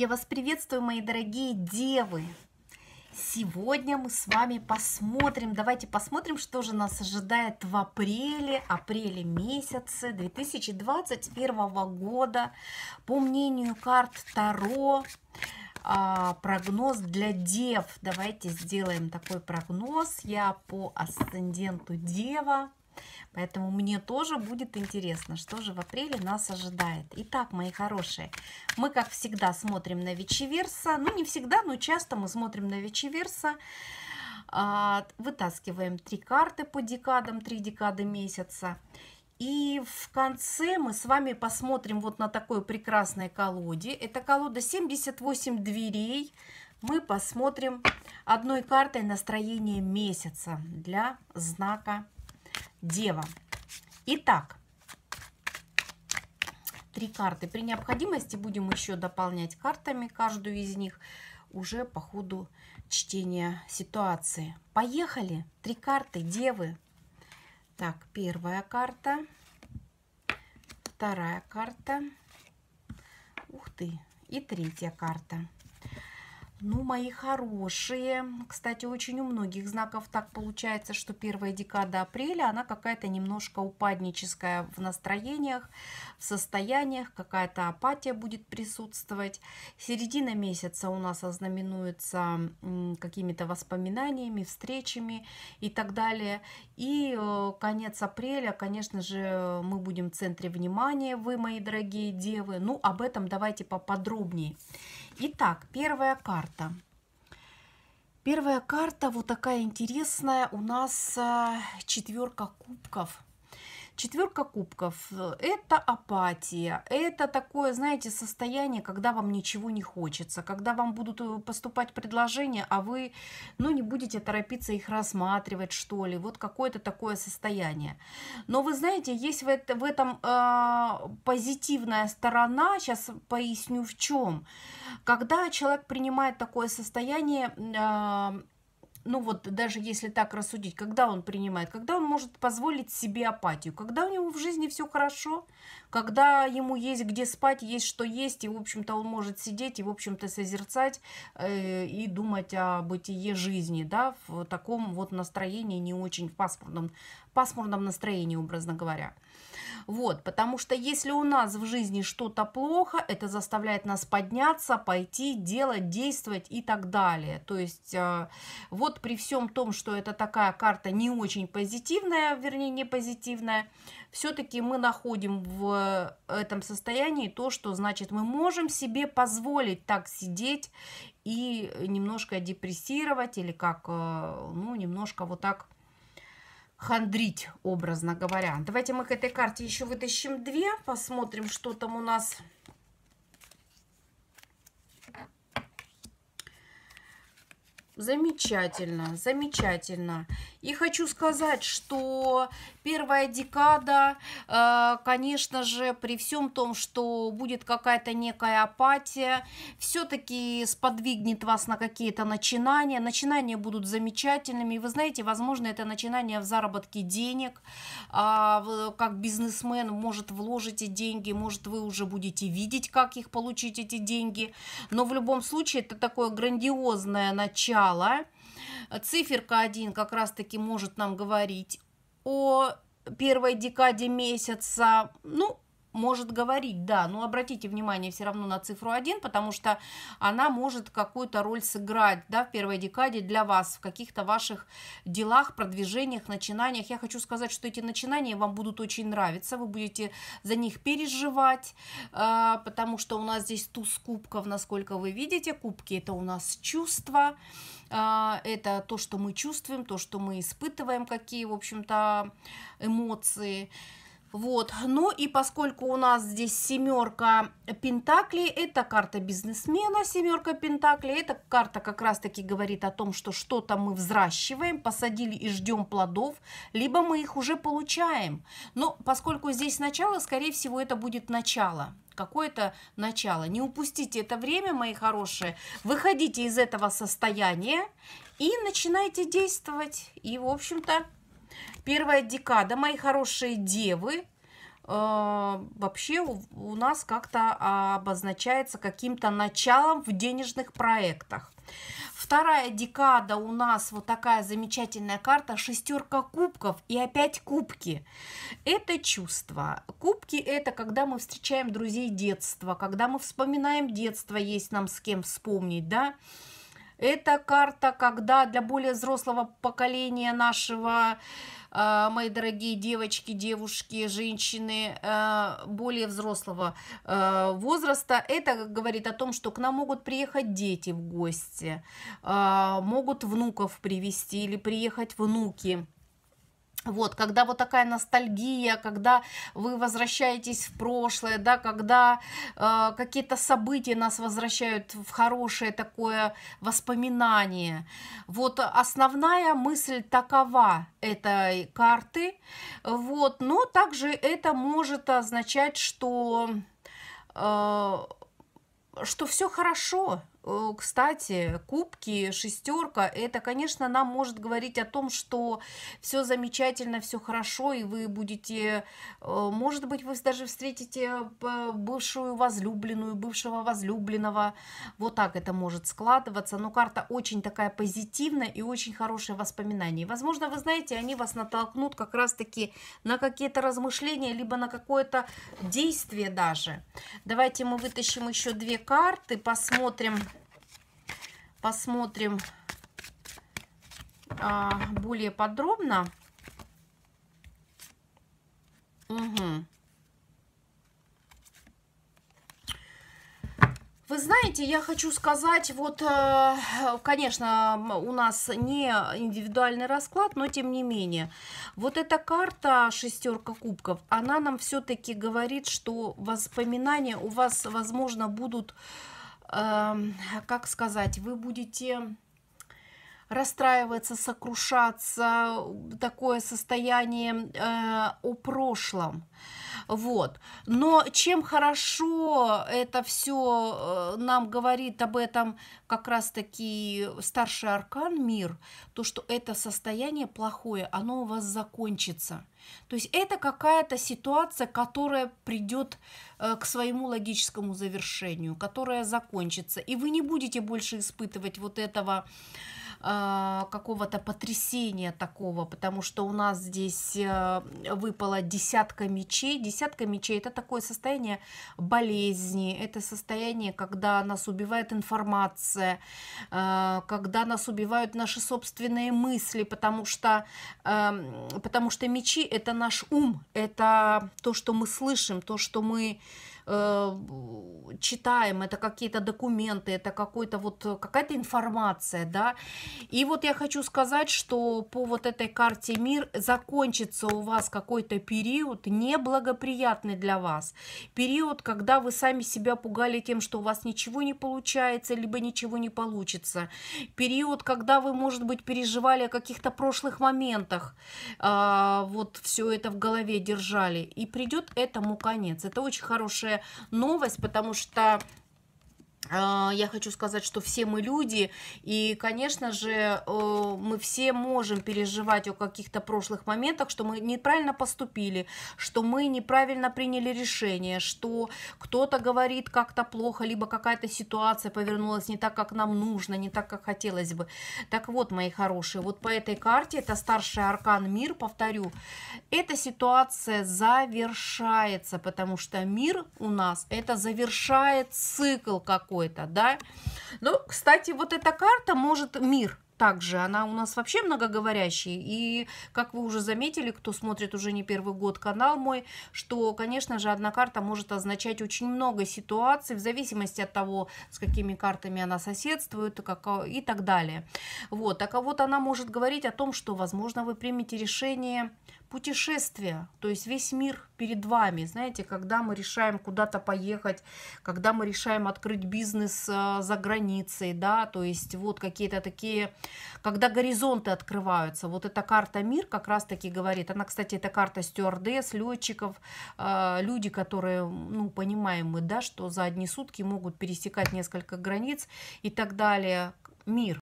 Я вас приветствую, мои дорогие девы. Сегодня мы с вами посмотрим, давайте посмотрим, что же нас ожидает в апреле, апреле месяце 2021 года. По мнению карт Таро, а, прогноз для дев. Давайте сделаем такой прогноз. Я по асценденту дева. Поэтому мне тоже будет интересно, что же в апреле нас ожидает. Итак, мои хорошие, мы, как всегда, смотрим на вичеверса, Ну, не всегда, но часто мы смотрим на вичеверса, а, Вытаскиваем три карты по декадам, три декады месяца. И в конце мы с вами посмотрим вот на такой прекрасной колоде. Это колода 78 дверей. Мы посмотрим одной картой настроение месяца для знака Дева. Итак, три карты. При необходимости будем еще дополнять картами каждую из них уже по ходу чтения ситуации. Поехали! Три карты Девы. Так, первая карта, вторая карта, ух ты, и третья карта. Ну, мои хорошие, кстати, очень у многих знаков так получается, что первая декада апреля, она какая-то немножко упадническая в настроениях, в состояниях, какая-то апатия будет присутствовать. Середина месяца у нас ознаменуется какими-то воспоминаниями, встречами и так далее. И э, конец апреля, конечно же, мы будем в центре внимания, вы, мои дорогие девы. Ну, об этом давайте поподробнее. Итак, первая карта. Первая карта вот такая интересная. У нас э, четверка кубков. Четверка кубков – это апатия, это такое, знаете, состояние, когда вам ничего не хочется, когда вам будут э, поступать предложения, а вы, ну, не будете торопиться их рассматривать, что ли. Вот какое-то такое состояние. Но вы знаете, есть в, это, в этом э, позитивная сторона, сейчас поясню в чем. Когда человек принимает такое состояние, э, ну вот даже если так рассудить, когда он принимает, когда он может позволить себе апатию, когда у него в жизни все хорошо, когда ему есть где спать, есть что есть, и, в общем-то, он может сидеть и, в общем-то, созерцать э, и думать о бытие жизни, да, в таком вот настроении не очень в паспортном пасмурном настроении, образно говоря. Вот, потому что если у нас в жизни что-то плохо, это заставляет нас подняться, пойти, делать, действовать и так далее. То есть э, вот при всем том, что это такая карта не очень позитивная, вернее не позитивная, все-таки мы находим в э, этом состоянии то, что значит мы можем себе позволить так сидеть и немножко депрессировать или как, э, ну, немножко вот так хандрить, образно говоря. Давайте мы к этой карте еще вытащим две, посмотрим, что там у нас Замечательно, замечательно. И хочу сказать, что первая декада, э, конечно же, при всем том, что будет какая-то некая апатия, все-таки сподвигнет вас на какие-то начинания. Начинания будут замечательными. вы знаете, возможно, это начинание в заработке денег. А, как бизнесмен, может, вложите деньги, может, вы уже будете видеть, как их получить, эти деньги. Но в любом случае, это такое грандиозное начало начала. Циферка 1 как раз-таки может нам говорить о первой декаде месяца. Ну, может говорить, да, но обратите внимание все равно на цифру 1, потому что она может какую-то роль сыграть, да, в первой декаде для вас, в каких-то ваших делах, продвижениях, начинаниях. Я хочу сказать, что эти начинания вам будут очень нравиться, вы будете за них переживать, э, потому что у нас здесь туз кубков, насколько вы видите, кубки это у нас чувства, э, это то, что мы чувствуем, то, что мы испытываем, какие, в общем-то, Эмоции. Вот, ну и поскольку у нас здесь семерка пентаклей, это карта бизнесмена, семерка пентаклей, эта карта как раз-таки говорит о том, что что-то мы взращиваем, посадили и ждем плодов, либо мы их уже получаем. Но поскольку здесь начало, скорее всего, это будет начало, какое-то начало. Не упустите это время, мои хорошие, выходите из этого состояния и начинайте действовать. И, в общем-то, Первая декада, мои хорошие девы, э, вообще у нас как-то а, обозначается каким-то началом в денежных проектах. Вторая декада у нас вот такая замечательная карта, шестерка кубков и опять кубки. Это чувство. Кубки это когда мы встречаем друзей детства, когда мы вспоминаем детство, есть нам с кем вспомнить, да, эта карта, когда для более взрослого поколения нашего, э, мои дорогие девочки, девушки, женщины, э, более взрослого э, возраста, это говорит о том, что к нам могут приехать дети в гости, могут внуков привести или приехать внуки вот, когда вот такая ностальгия, когда вы возвращаетесь в прошлое, да, когда э, какие-то события нас возвращают в хорошее такое воспоминание. Вот основная мысль такова этой карты. Вот, но также это может означать, что, э, что все хорошо, Э, кстати, кубки, шестерка, это, конечно, нам может говорить о том, что все замечательно, все хорошо, и вы будете, э, может быть, вы даже встретите э, бывшую возлюбленную, бывшего возлюбленного. Вот так это может складываться. Но карта очень такая позитивная и очень хорошие воспоминания. Возможно, вы знаете, они вас натолкнут как раз-таки на какие-то размышления, либо на какое-то действие даже. Давайте мы вытащим еще две карты, посмотрим. Посмотрим посмотрим а, более подробно. Угу. Вы знаете, я хочу сказать, вот, э, конечно, у нас не индивидуальный расклад, но тем не менее, вот эта карта шестерка кубков, она нам все-таки говорит, что воспоминания у вас, возможно, будут Эм, как сказать, вы будете расстраиваться, сокрушаться, такое состояние э, о прошлом. Вот. Но чем хорошо это все э, нам говорит об этом как раз-таки старший аркан мир, то что это состояние плохое, оно у вас закончится. То есть это какая-то ситуация, которая придет э, к своему логическому завершению, которая закончится. И вы не будете больше испытывать вот этого а, какого-то потрясения такого, потому что у нас здесь э, выпала десятка мечей. Десятка мечей это такое состояние болезни, это состояние, когда нас убивает информация, э, когда нас убивают наши собственные мысли, потому что, э, потому что мечи это наш ум, это то, что мы слышим, то, что мы э, читаем, это какие-то документы, это какой-то вот э, какая-то информация, да. И вот я хочу сказать, что по вот этой карте мир закончится у вас какой-то период неблагоприятный для вас. Период, когда вы сами себя пугали тем, что у вас ничего не получается, либо ничего не получится. Период, когда вы, может быть, переживали о каких-то прошлых моментах, э, вот все это в голове держали. И придет этому конец. Это очень хорошая новость, потому что а, я хочу сказать, что все мы люди, и, конечно же, э, мы все можем переживать о каких-то прошлых моментах, что мы неправильно поступили, что мы неправильно приняли решение, что кто-то говорит как-то плохо, либо какая-то ситуация повернулась не так, как нам нужно, не так, как хотелось бы. Так вот, мои хорошие, вот по этой карте, это старший аркан мир, повторю, эта ситуация завершается, потому что мир у нас, это завершает цикл какой какое-то, да. Ну, кстати, вот эта карта может мир также, она у нас вообще многоговорящая, и, как вы уже заметили, кто смотрит уже не первый год канал мой, что, конечно же, одна карта может означать очень много ситуаций, в зависимости от того, с какими картами она соседствует как, и так далее. Вот, так а вот она может говорить о том, что, возможно, вы примете решение путешествие, то есть весь мир перед вами. Знаете, когда мы решаем куда-то поехать, когда мы решаем открыть бизнес э, за границей, да, то есть вот какие-то такие, когда горизонты открываются, вот эта карта мир как раз-таки говорит, она, кстати, это карта стюардесс, летчиков, э, люди, которые, ну, понимаем мы, да, что за одни сутки могут пересекать несколько границ и так далее. Мир,